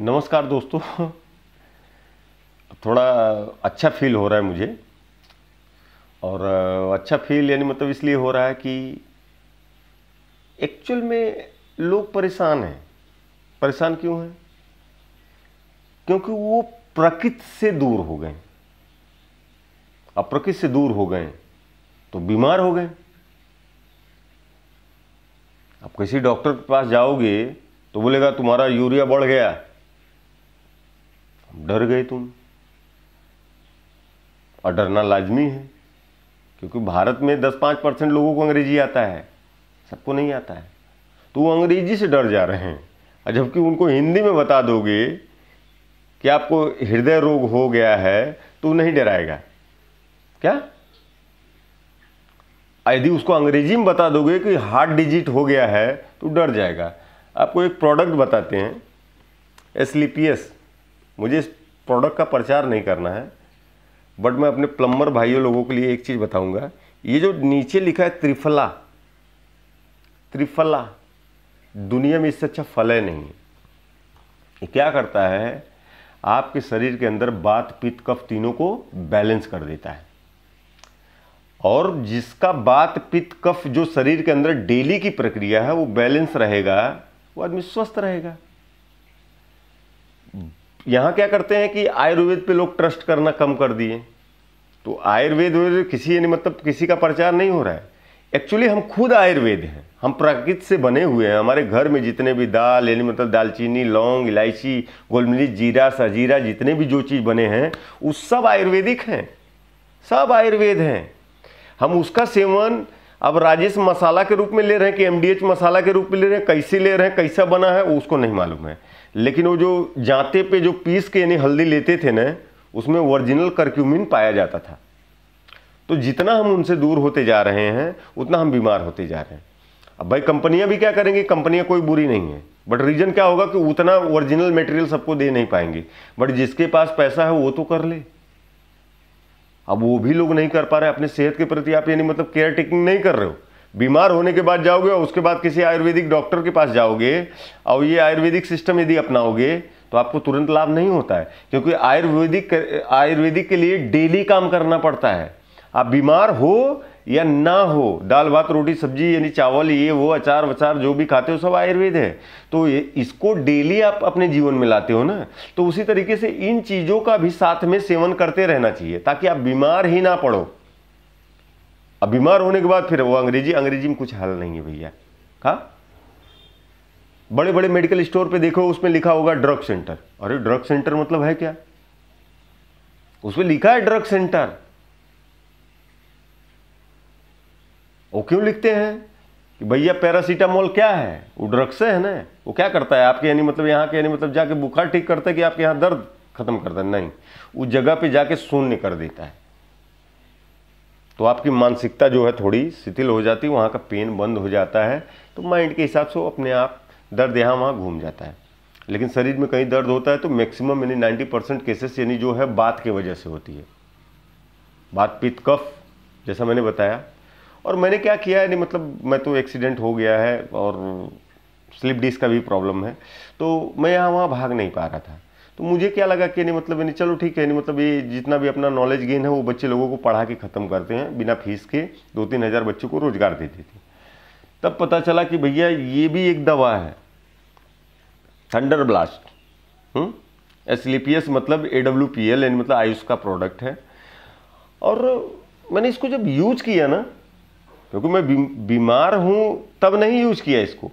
नमस्कार दोस्तों थोड़ा अच्छा फील हो रहा है मुझे और अच्छा फील यानी मतलब इसलिए हो रहा है कि एक्चुअल में लोग परेशान हैं परेशान क्यों हैं क्योंकि वो प्रकृति से दूर हो गए अब प्रकृति से दूर हो गए तो बीमार हो गए अब किसी डॉक्टर के पास जाओगे तो बोलेगा तुम्हारा यूरिया बढ़ गया डर गए तुम और डरना लाजमी है क्योंकि भारत में 10-5 परसेंट लोगों को अंग्रेजी आता है सबको नहीं आता है तो वो अंग्रेजी से डर जा रहे हैं और जबकि उनको हिंदी में बता दोगे कि आपको हृदय रोग हो गया है तो नहीं डराएगा क्या यदि उसको अंग्रेजी में बता दोगे कि हार्ट डिजिट हो गया है तो डर जाएगा आपको एक प्रोडक्ट बताते हैं एस मुझे इस प्रोडक्ट का प्रचार नहीं करना है बट मैं अपने प्लम्बर भाइयों लोगों के लिए एक चीज़ बताऊंगा ये जो नीचे लिखा है त्रिफला त्रिफला दुनिया में इससे अच्छा फल है नहीं ये क्या करता है आपके शरीर के अंदर बात पित्त कफ तीनों को बैलेंस कर देता है और जिसका बात पित्त कफ जो शरीर के अंदर डेली की प्रक्रिया है वो बैलेंस रहेगा वो आदमी स्वस्थ रहेगा यहाँ क्या करते हैं कि आयुर्वेद पे लोग ट्रस्ट करना कम कर दिए तो आयुर्वेद तो किसी यानी मतलब किसी का प्रचार नहीं हो रहा है एक्चुअली हम खुद आयुर्वेद हैं हम प्रकृति से बने हुए हैं हमारे घर में जितने भी दाल यानी मतलब दालचीनी लौंग इलायची गोलमिर्च जीरा सजीरा जितने भी जो चीज़ बने हैं वो सब आयुर्वेदिक हैं सब आयुर्वेद हैं हम उसका सेवन अब राजेश मसाला के रूप में ले रहे हैं कि एमडीएच मसाला के रूप में ले रहे हैं कैसे ले रहे हैं कैसा बना है वो उसको नहीं मालूम है लेकिन वो जो जाते पे जो पीस के यानी हल्दी लेते थे ना उसमें ओरिजिनल करक्यूमिन पाया जाता था तो जितना हम उनसे दूर होते जा रहे हैं उतना हम बीमार होते जा रहे हैं अब भाई कंपनियां भी क्या करेंगी कंपनियां कोई बुरी नहीं है बट रीज़न क्या होगा कि उतना ओरिजिनल मटेरियल सबको दे नहीं पाएंगे बट जिसके पास पैसा है वो तो कर ले अब वो भी लोग नहीं कर पा रहे अपने सेहत के प्रति आप यानी मतलब केयर टेकिंग नहीं कर रहे हो बीमार होने के बाद जाओगे और उसके बाद किसी आयुर्वेदिक डॉक्टर के पास जाओगे और ये आयुर्वेदिक सिस्टम यदि अपनाओगे तो आपको तुरंत लाभ नहीं होता है क्योंकि आयुर्वेदिक आयुर्वेदिक के लिए डेली काम करना पड़ता है आप बीमार हो या ना हो दाल भात रोटी सब्जी यानी चावल ये वो अचार वचार जो भी खाते हो सब आयुर्वेद है तो ये इसको डेली आप अपने जीवन में लाते हो ना तो उसी तरीके से इन चीज़ों का भी साथ में सेवन करते रहना चाहिए ताकि आप बीमार ही ना पड़ो अब बीमार होने के बाद फिर वो अंग्रेजी अंग्रेजी में कुछ हल नहीं है भैया कहा बड़े बड़े मेडिकल स्टोर पे देखो उसमें लिखा होगा ड्रग सेंटर अरे ड्रग सेंटर मतलब है क्या उसमें लिखा है ड्रग सेंटर वो क्यों लिखते हैं कि भैया पैरासीटामोल क्या है वो ड्रग्स है ना वो क्या करता है आपके यानी मतलब यहाँ के यानी मतलब जाके बुखार ठीक करता है कि आपके यहाँ दर्द खत्म करता है नहीं वो जगह पे जाके शून्य कर देता है तो आपकी मानसिकता जो है थोड़ी शिथिल हो जाती है वहाँ का पेन बंद हो जाता है तो माइंड के हिसाब से वो अपने आप दर्द यहाँ वहाँ घूम जाता है लेकिन शरीर में कहीं दर्द होता है तो मैक्सिमम यानी नाइन्टी परसेंट केसेस यानी जो है बात की वजह से होती है बात पित्त कफ जैसा मैंने बताया और मैंने क्या किया है नहीं मतलब मैं तो एक्सीडेंट हो गया है और स्लिप डिस्क का भी प्रॉब्लम है तो मैं यहाँ वहाँ भाग नहीं पा रहा था तो मुझे क्या लगा कि नहीं मतलब यानी चलो ठीक है नहीं मतलब ये जितना भी अपना नॉलेज गेन है वो बच्चे लोगों को पढ़ा के ख़त्म करते हैं बिना फीस के दो तीन हज़ार बच्चों को रोज़गार देते थे तब पता चला कि भैया ये भी एक दवा है थंडर ब्लास्ट एस मतलब ए डब्ल्यू पी एल यानी मतलब आयुष का प्रोडक्ट है और मैंने इसको जब यूज किया ना क्योंकि मैं बीमार हूँ तब नहीं यूज़ किया इसको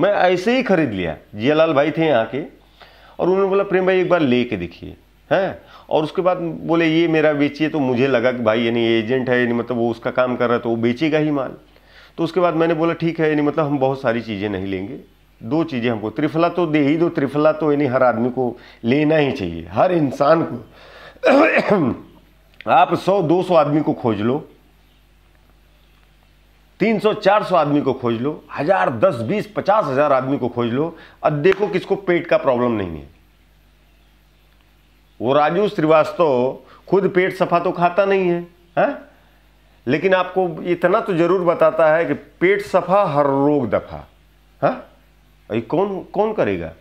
मैं ऐसे ही खरीद लिया जियालाल भाई थे यहाँ के और उन्होंने बोला प्रेम भाई एक बार ले के देखिए हैं और उसके बाद बोले ये मेरा बेचिए तो मुझे लगा कि भाई यानी एजेंट है यानी मतलब वो उसका काम कर रहा है तो वो बेचेगा ही माल तो उसके बाद मैंने बोला ठीक है यानी मतलब हम बहुत सारी चीज़ें नहीं लेंगे दो चीज़ें हमको त्रिफला तो दे ही दो त्रिफला तो यानी हर आदमी को लेना ही चाहिए हर इंसान को आप सौ दो सौ आदमी को खोज लो तीन सौ चार सौ आदमी को खोज लो हजार दस बीस पचास हजार आदमी को खोज लो अब देखो किसको पेट का प्रॉब्लम नहीं है वो राजू श्रीवास्तव खुद पेट सफा तो खाता नहीं है है लेकिन आपको इतना तो जरूर बताता है कि पेट सफा हर रोग दफा है अरे कौन कौन करेगा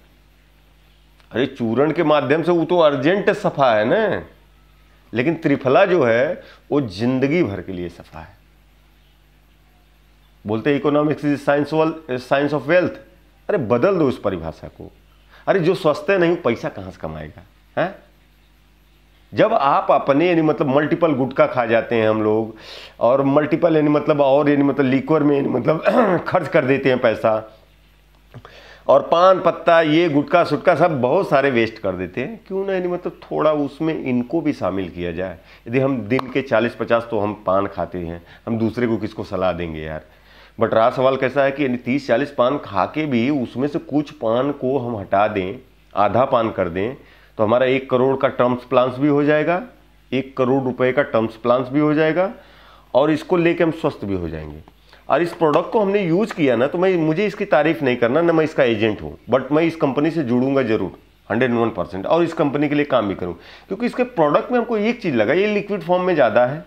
अरे चूरण के माध्यम से वो तो अर्जेंट सफा है ना लेकिन त्रिफला जो है वो जिंदगी भर के लिए सफा है बोलते economics is science science of wealth अरे बदल दो उस परिभाषा को अरे जो स्वस्थ है नहीं पैसा कहाँ से कमाएगा है जब आप अपने यानी मतलब मल्टीपल गुटखा खा जाते हैं हम लोग और मल्टीपल यानी मतलब और यानी मतलब लिक्वर में यानी मतलब खर्च कर देते हैं पैसा और पान पत्ता ये गुटखा सुटका सब बहुत सारे वेस्ट कर देते हैं क्यों ना यानी मतलब थोड़ा उसमें इनको भी शामिल किया जाए यदि हम दिन के 40-50 तो हम पान खाते हैं हम दूसरे को किसको सलाह देंगे यार बट रहा सवाल कैसा है कि यानी तीस चालीस पान खा के भी उसमें से कुछ पान को हम हटा दें आधा पान कर दें तो हमारा एक करोड़ का टर्म्स प्लान्स भी हो जाएगा एक करोड़ रुपए का टर्म्स प्लान्स भी हो जाएगा और इसको लेके हम स्वस्थ भी हो जाएंगे और इस प्रोडक्ट को हमने यूज़ किया ना तो मैं मुझे इसकी तारीफ़ नहीं करना ना मैं इसका एजेंट हूँ बट मैं इस कंपनी से जुड़ूंगा ज़रूर हंड्रेड वन परसेंट और इस कंपनी के लिए काम भी करूँ क्योंकि इसके प्रोडक्ट में हमको एक चीज़ लगा ये लिक्विड फॉर्म में ज़्यादा है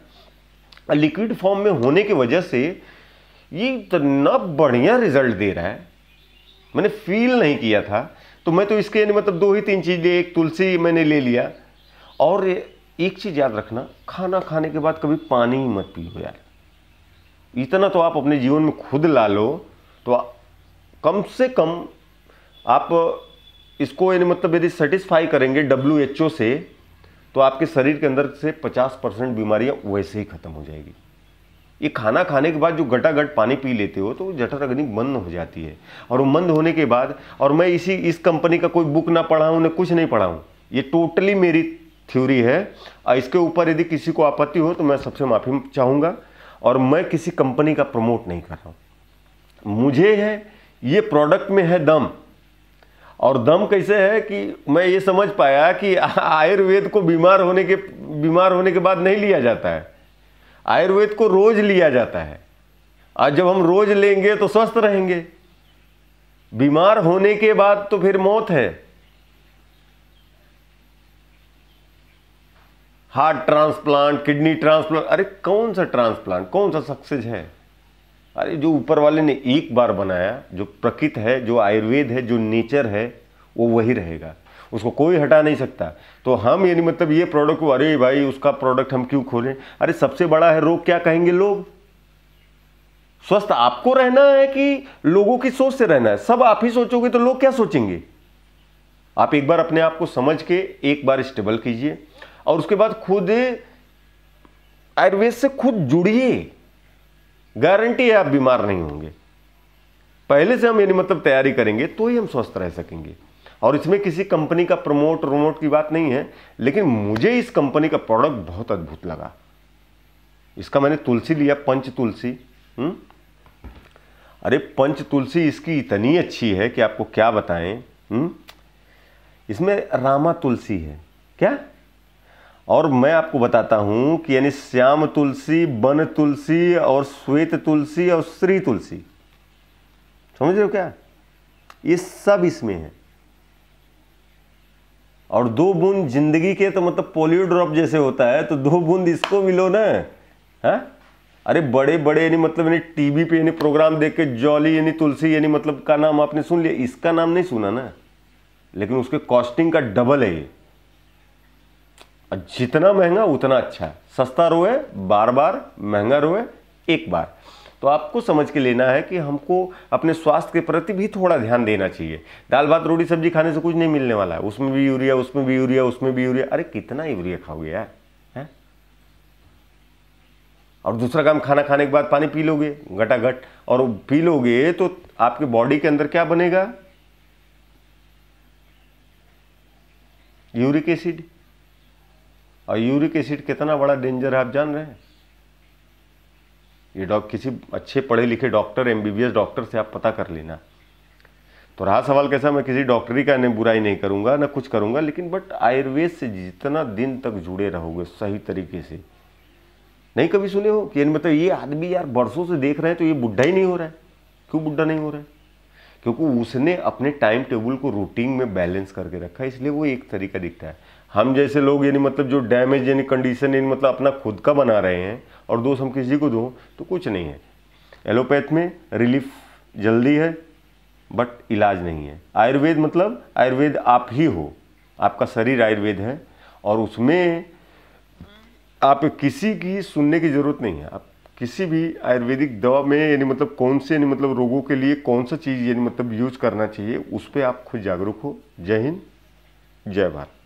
और लिक्विड फॉर्म में होने की वजह से ये इतना बढ़िया रिजल्ट दे रहा है मैंने फील नहीं किया था तो मैं तो इसके मतलब दो ही तीन चीज़ एक तुलसी मैंने ले लिया और एक चीज़ याद रखना खाना खाने के बाद कभी पानी ही मत पियो यार इतना तो आप अपने जीवन में खुद ला लो तो कम से कम आप इसको यानी मतलब यदि सेटिस्फाई करेंगे डब्ल्यू एच ओ से तो आपके शरीर के अंदर से 50 परसेंट बीमारियाँ वैसे ही ख़त्म हो जाएगी ये खाना खाने के बाद जो गटागट पानी पी लेते हो तो जठर अग्नि मंद हो जाती है और वो मंद होने के बाद और मैं इसी इस कंपनी का कोई बुक ना पढ़ा हूँ ना कुछ नहीं पढ़ा हूँ ये टोटली मेरी थ्योरी है और इसके ऊपर यदि किसी को आपत्ति हो तो मैं सबसे माफ़ी चाहूँगा और मैं किसी कंपनी का प्रमोट नहीं कर रहा हूँ मुझे है ये प्रोडक्ट में है दम और दम कैसे है कि मैं ये समझ पाया कि आयुर्वेद को बीमार होने के बीमार होने के बाद नहीं लिया जाता है आयुर्वेद को रोज लिया जाता है आज जब हम रोज लेंगे तो स्वस्थ रहेंगे बीमार होने के बाद तो फिर मौत है हार्ट ट्रांसप्लांट किडनी ट्रांसप्लांट अरे कौन सा ट्रांसप्लांट कौन सा सक्सेस है अरे जो ऊपर वाले ने एक बार बनाया जो प्रकृत है जो आयुर्वेद है जो नेचर है वो वही रहेगा उसको कोई हटा नहीं सकता तो हम यानी मतलब ये प्रोडक्ट को अरे भाई उसका प्रोडक्ट हम क्यों खोलें अरे सबसे बड़ा है रोग क्या कहेंगे लोग स्वस्थ आपको रहना है कि लोगों की सोच से रहना है सब आप ही सोचोगे तो लोग क्या सोचेंगे आप एक बार अपने आप को समझ के एक बार स्टेबल कीजिए और उसके बाद खुद आयुर्वेद से खुद जुड़िए गारंटी है आप बीमार नहीं होंगे पहले से हम यानी मतलब तैयारी करेंगे तो ही हम स्वस्थ रह सकेंगे और इसमें किसी कंपनी का प्रमोट रोमोट की बात नहीं है लेकिन मुझे इस कंपनी का प्रोडक्ट बहुत अद्भुत लगा इसका मैंने तुलसी लिया पंच तुलसी हुँ? हम्म? अरे पंच तुलसी इसकी इतनी अच्छी है कि आपको क्या बताएं हुँ? हम्म? इसमें रामा तुलसी है क्या और मैं आपको बताता हूं कि यानी श्याम तुलसी बन तुलसी और श्वेत तुलसी और श्री तुलसी समझ रहे हो क्या ये सब इसमें है और दो बूंद जिंदगी के तो मतलब पोलियो ड्रॉप जैसे होता है तो दो बूंद इसको मिलो ना है हाँ? अरे बड़े बड़े यानी मतलब यानी टीवी पे यानी प्रोग्राम देख के जॉली यानी तुलसी यानी मतलब का नाम आपने सुन लिया इसका नाम नहीं सुना ना लेकिन उसके कॉस्टिंग का डबल है ये जितना महंगा उतना अच्छा सस्ता रोए बार बार महंगा रोए एक बार तो आपको समझ के लेना है कि हमको अपने स्वास्थ्य के प्रति भी थोड़ा ध्यान देना चाहिए दाल भात रोटी सब्जी खाने से कुछ नहीं मिलने वाला है उसमें भी यूरिया उसमें भी यूरिया उसमें भी यूरिया अरे कितना यूरिया खाओगे यार है और दूसरा काम खाना खाने के बाद पानी पी लोगे घटाघट और पी लोगे तो आपके बॉडी के अंदर क्या बनेगा यूरिक एसिड और यूरिक एसिड कितना बड़ा डेंजर है आप जान रहे हैं ये डॉक किसी अच्छे पढ़े लिखे डॉक्टर एमबीबीएस डॉक्टर से आप पता कर लेना तो रहा सवाल कैसा मैं किसी डॉक्टरी का नहीं बुराई नहीं करूंगा ना कुछ करूंगा लेकिन बट आयुर्वेद से जितना दिन तक जुड़े रहोगे सही तरीके से नहीं कभी सुने हो कि मतलब ये आदमी यार बरसों से देख रहे हैं तो ये बुढ़ा ही नहीं हो रहा है क्यों बुढ़ा नहीं हो रहा है क्योंकि उसने अपने टाइम टेबल को रूटीन में बैलेंस करके रखा है इसलिए वो एक तरीका दिखता है हम जैसे लोग यानी मतलब जो डैमेज यानी कंडीशन यानी मतलब अपना खुद का बना रहे हैं और दोष हम किसी को दो तो कुछ नहीं है एलोपैथ में रिलीफ जल्दी है बट इलाज नहीं है आयुर्वेद मतलब आयुर्वेद आप ही हो आपका शरीर आयुर्वेद है और उसमें आप किसी की सुनने की ज़रूरत नहीं है आप किसी भी आयुर्वेदिक दवा में यानी मतलब कौन से यानी मतलब रोगों के लिए कौन सा चीज़ यानी मतलब यूज करना चाहिए उस पर आप खुद जागरूक हो जय हिंद जय भारत